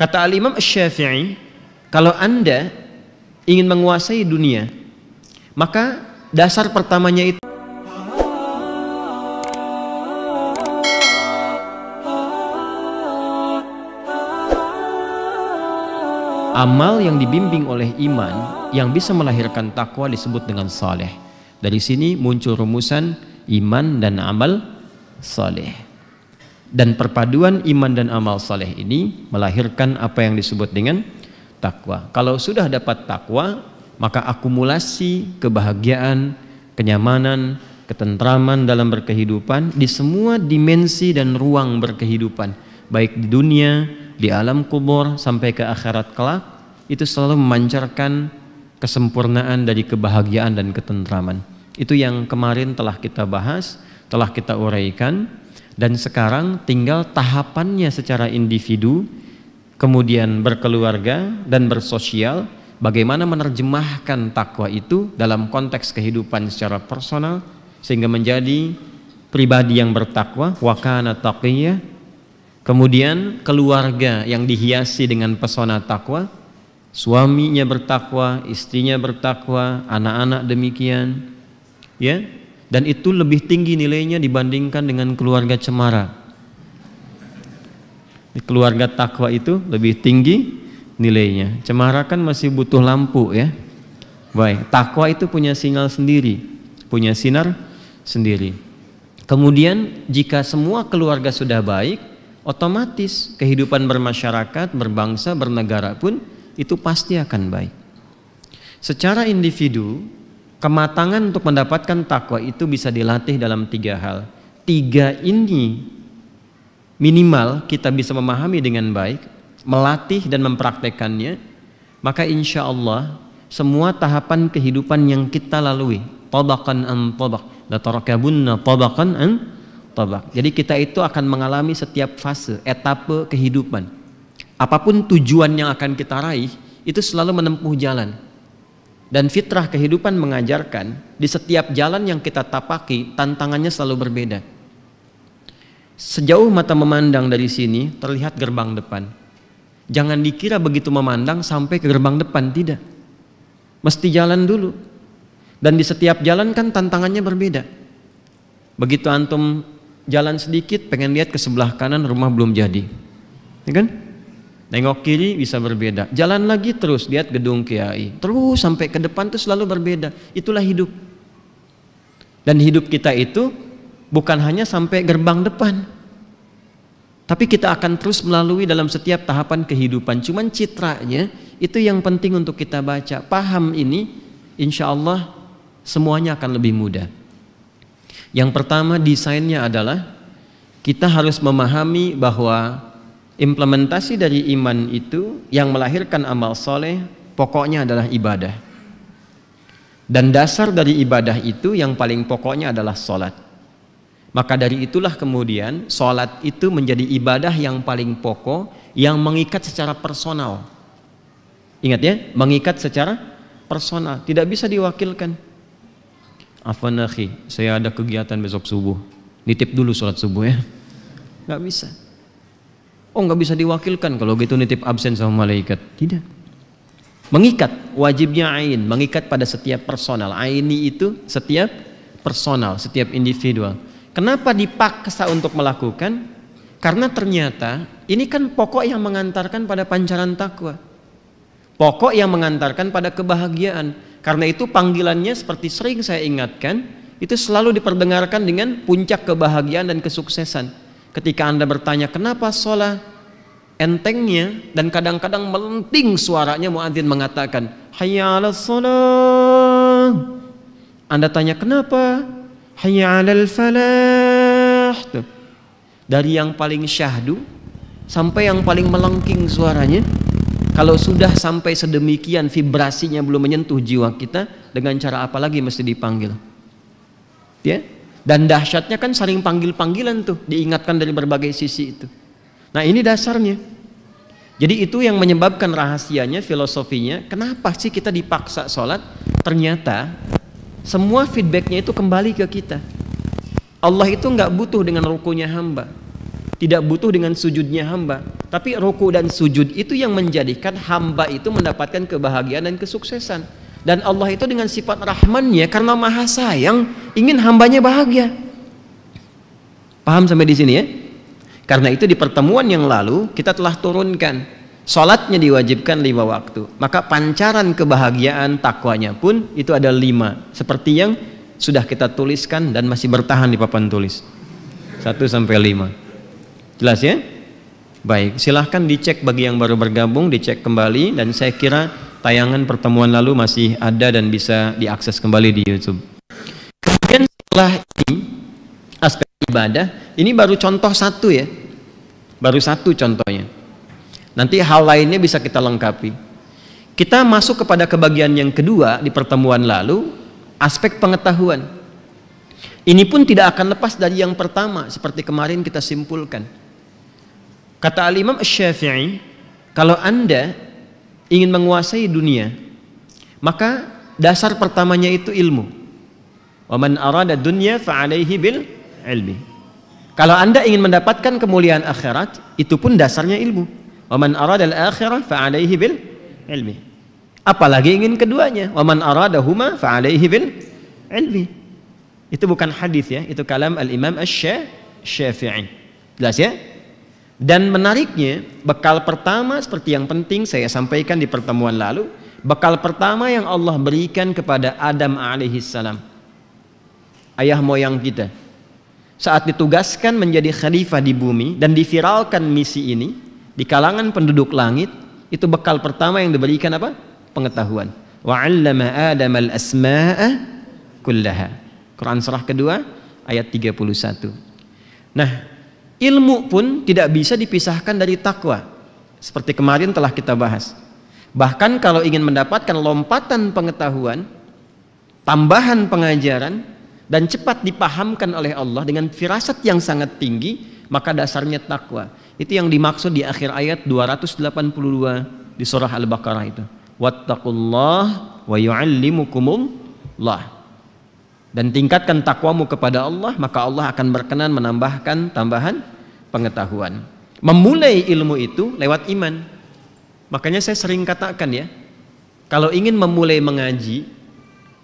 Kata Al-Imam Syafi'i, kalau Anda ingin menguasai dunia, maka dasar pertamanya itu Amal yang dibimbing oleh iman yang bisa melahirkan takwa disebut dengan saleh. Dari sini muncul rumusan iman dan amal saleh. Dan perpaduan iman dan amal saleh ini melahirkan apa yang disebut dengan takwa. Kalau sudah dapat takwa, maka akumulasi kebahagiaan, kenyamanan, ketentraman dalam berkehidupan di semua dimensi dan ruang berkehidupan, baik di dunia, di alam kubur sampai ke akhirat kelak, itu selalu memancarkan kesempurnaan dari kebahagiaan dan ketentraman. Itu yang kemarin telah kita bahas, telah kita uraikan dan sekarang tinggal tahapannya secara individu, kemudian berkeluarga dan bersosial, bagaimana menerjemahkan takwa itu dalam konteks kehidupan secara personal sehingga menjadi pribadi yang bertakwa, wakana taqiyah, kemudian keluarga yang dihiasi dengan pesona takwa, suaminya bertakwa, istrinya bertakwa, anak-anak demikian. Ya, dan itu lebih tinggi nilainya dibandingkan dengan keluarga cemara. Di keluarga takwa itu lebih tinggi nilainya. Cemara kan masih butuh lampu ya. Baik, takwa itu punya sinyal sendiri, punya sinar sendiri. Kemudian jika semua keluarga sudah baik, otomatis kehidupan bermasyarakat, berbangsa, bernegara pun itu pasti akan baik. Secara individu Kematangan untuk mendapatkan takwa itu bisa dilatih dalam tiga hal. Tiga ini minimal kita bisa memahami dengan baik, melatih dan mempraktekannya, maka insya Allah semua tahapan kehidupan yang kita lalui, tabakan an tabak, la tarakabunna tabakan an tabak. Jadi kita itu akan mengalami setiap fase, etape kehidupan. Apapun tujuan yang akan kita raih, itu selalu menempuh jalan dan fitrah kehidupan mengajarkan di setiap jalan yang kita tapaki tantangannya selalu berbeda. Sejauh mata memandang dari sini terlihat gerbang depan. Jangan dikira begitu memandang sampai ke gerbang depan, tidak. Mesti jalan dulu. Dan di setiap jalan kan tantangannya berbeda. Begitu antum jalan sedikit pengen lihat ke sebelah kanan rumah belum jadi. Ya kan? Nengok kiri bisa berbeda. Jalan lagi terus lihat gedung kiai. Terus sampai ke depan tuh selalu berbeda. Itulah hidup. Dan hidup kita itu bukan hanya sampai gerbang depan. Tapi kita akan terus melalui dalam setiap tahapan kehidupan. Cuman citranya itu yang penting untuk kita baca. Paham ini insya Allah semuanya akan lebih mudah. Yang pertama desainnya adalah kita harus memahami bahwa implementasi dari iman itu yang melahirkan amal soleh pokoknya adalah ibadah dan dasar dari ibadah itu yang paling pokoknya adalah sholat maka dari itulah kemudian sholat itu menjadi ibadah yang paling pokok yang mengikat secara personal ingat ya mengikat secara personal tidak bisa diwakilkan Afan saya ada kegiatan besok subuh nitip dulu sholat subuh ya nggak bisa Oh nggak bisa diwakilkan kalau gitu nitip absen sama malaikat. Tidak. Mengikat wajibnya ain, mengikat pada setiap personal. Aini itu setiap personal, setiap individual. Kenapa dipaksa untuk melakukan? Karena ternyata ini kan pokok yang mengantarkan pada pancaran takwa. Pokok yang mengantarkan pada kebahagiaan. Karena itu panggilannya seperti sering saya ingatkan, itu selalu diperdengarkan dengan puncak kebahagiaan dan kesuksesan Ketika Anda bertanya kenapa sholat entengnya dan kadang-kadang melenting suaranya muadzin mengatakan hayya ala sholat. Anda tanya kenapa? Hayya 'alal falah. Tuh. Dari yang paling syahdu sampai yang paling melengking suaranya kalau sudah sampai sedemikian vibrasinya belum menyentuh jiwa kita dengan cara apa lagi mesti dipanggil ya dan dahsyatnya kan saling panggil-panggilan tuh, diingatkan dari berbagai sisi itu. Nah ini dasarnya. Jadi itu yang menyebabkan rahasianya, filosofinya, kenapa sih kita dipaksa sholat? Ternyata semua feedbacknya itu kembali ke kita. Allah itu nggak butuh dengan rukunya hamba, tidak butuh dengan sujudnya hamba, tapi ruku dan sujud itu yang menjadikan hamba itu mendapatkan kebahagiaan dan kesuksesan. Dan Allah itu dengan sifat rahmannya karena maha sayang ingin hambanya bahagia. Paham sampai di sini ya? Karena itu di pertemuan yang lalu kita telah turunkan Sholatnya diwajibkan lima waktu Maka pancaran kebahagiaan takwanya pun itu ada lima Seperti yang sudah kita tuliskan dan masih bertahan di papan tulis Satu sampai lima Jelas ya? Baik, silahkan dicek bagi yang baru bergabung Dicek kembali dan saya kira tayangan pertemuan lalu masih ada dan bisa diakses kembali di YouTube. Kemudian setelah ini aspek ibadah, ini baru contoh satu ya. Baru satu contohnya. Nanti hal lainnya bisa kita lengkapi. Kita masuk kepada kebagian yang kedua di pertemuan lalu, aspek pengetahuan. Ini pun tidak akan lepas dari yang pertama seperti kemarin kita simpulkan. Kata Al-Imam Syafi'i, kalau Anda ingin menguasai dunia, maka dasar pertamanya itu ilmu. Waman arada dunya fa'alaihi bil ilmi. Kalau Anda ingin mendapatkan kemuliaan akhirat, itu pun dasarnya ilmu. Waman arada al-akhirah fa'alaihi bil ilmi. Apalagi ingin keduanya. Waman arada huma fa'alaihi bil ilmi. Itu bukan hadis ya, itu kalam al-Imam asy-Syafi'i. Jelas ya? Dan menariknya, bekal pertama seperti yang penting saya sampaikan di pertemuan lalu, bekal pertama yang Allah berikan kepada Adam alaihissalam, ayah moyang kita, saat ditugaskan menjadi khalifah di bumi dan diviralkan misi ini di kalangan penduduk langit, itu bekal pertama yang diberikan apa? Pengetahuan. Wa 'allama Adam al-asma'a kullaha. Quran surah kedua ayat 31. Nah, ilmu pun tidak bisa dipisahkan dari takwa. Seperti kemarin telah kita bahas. Bahkan kalau ingin mendapatkan lompatan pengetahuan, tambahan pengajaran, dan cepat dipahamkan oleh Allah dengan firasat yang sangat tinggi, maka dasarnya takwa. Itu yang dimaksud di akhir ayat 282 di surah Al-Baqarah itu. Wattaqullah wa yu'allimukumullah dan tingkatkan takwamu kepada Allah maka Allah akan berkenan menambahkan tambahan pengetahuan memulai ilmu itu lewat iman makanya saya sering katakan ya kalau ingin memulai mengaji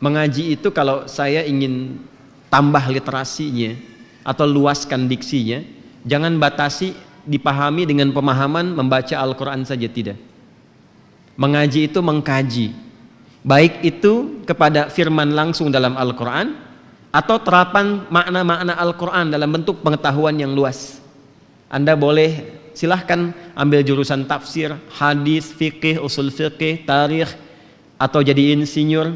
mengaji itu kalau saya ingin tambah literasinya atau luaskan diksinya jangan batasi dipahami dengan pemahaman membaca Al-Quran saja tidak mengaji itu mengkaji baik itu kepada firman langsung dalam Al-Quran atau terapan makna-makna Al-Quran dalam bentuk pengetahuan yang luas. Anda boleh silahkan ambil jurusan tafsir, hadis, fikih, usul fikih, tarikh, atau jadi insinyur,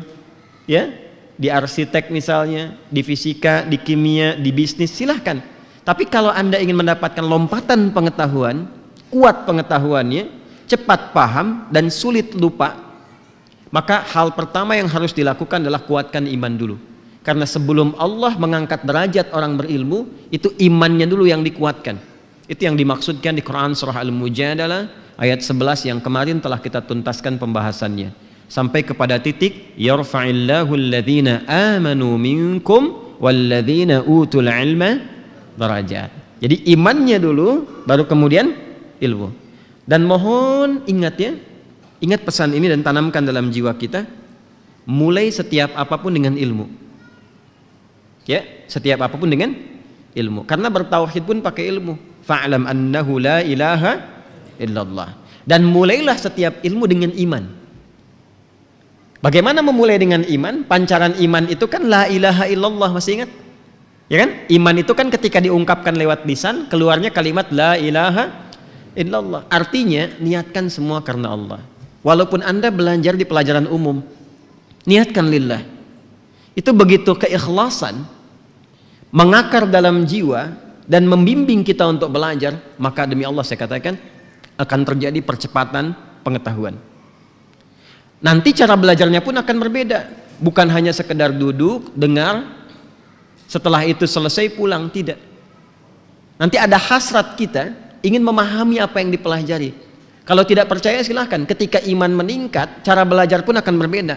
ya, di arsitek misalnya, di fisika, di kimia, di bisnis, silahkan. Tapi kalau Anda ingin mendapatkan lompatan pengetahuan, kuat pengetahuannya, cepat paham, dan sulit lupa, maka hal pertama yang harus dilakukan adalah kuatkan iman dulu. Karena sebelum Allah mengangkat derajat orang berilmu, itu imannya dulu yang dikuatkan. Itu yang dimaksudkan di Quran surah Al-Mujadalah ayat 11 yang kemarin telah kita tuntaskan pembahasannya. Sampai kepada titik yarfa'illahu alladhina amanu minkum walladhina utul ilma derajat. Jadi imannya dulu baru kemudian ilmu. Dan mohon ingat ya, Ingat pesan ini dan tanamkan dalam jiwa kita. Mulai setiap apapun dengan ilmu. Ya, setiap apapun dengan ilmu. Karena bertauhid pun pakai ilmu. Fa'lam annahu la ilaha illallah. Dan mulailah setiap ilmu dengan iman. Bagaimana memulai dengan iman? Pancaran iman itu kan la ilaha illallah, masih ingat? Ya kan? Iman itu kan ketika diungkapkan lewat lisan, keluarnya kalimat la ilaha illallah. Artinya niatkan semua karena Allah. Walaupun Anda belajar di pelajaran umum, niatkan lillah. Itu begitu keikhlasan mengakar dalam jiwa dan membimbing kita untuk belajar, maka demi Allah saya katakan akan terjadi percepatan pengetahuan. Nanti cara belajarnya pun akan berbeda, bukan hanya sekedar duduk, dengar, setelah itu selesai pulang, tidak. Nanti ada hasrat kita ingin memahami apa yang dipelajari, kalau tidak percaya silahkan. Ketika iman meningkat, cara belajar pun akan berbeda.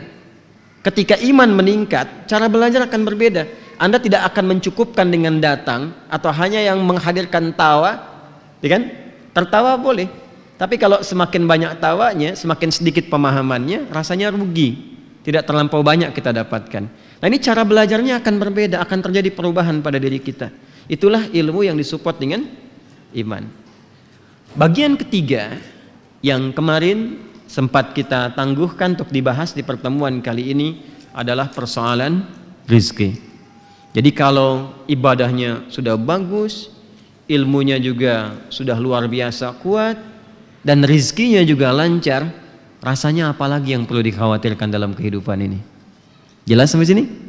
Ketika iman meningkat, cara belajar akan berbeda. Anda tidak akan mencukupkan dengan datang atau hanya yang menghadirkan tawa, ya kan? Tertawa boleh, tapi kalau semakin banyak tawanya, semakin sedikit pemahamannya, rasanya rugi. Tidak terlampau banyak kita dapatkan. Nah ini cara belajarnya akan berbeda, akan terjadi perubahan pada diri kita. Itulah ilmu yang disupport dengan iman. Bagian ketiga yang kemarin sempat kita tangguhkan untuk dibahas di pertemuan kali ini adalah persoalan rizki. Jadi kalau ibadahnya sudah bagus, ilmunya juga sudah luar biasa kuat, dan rizkinya juga lancar, rasanya apalagi yang perlu dikhawatirkan dalam kehidupan ini. Jelas sampai sini?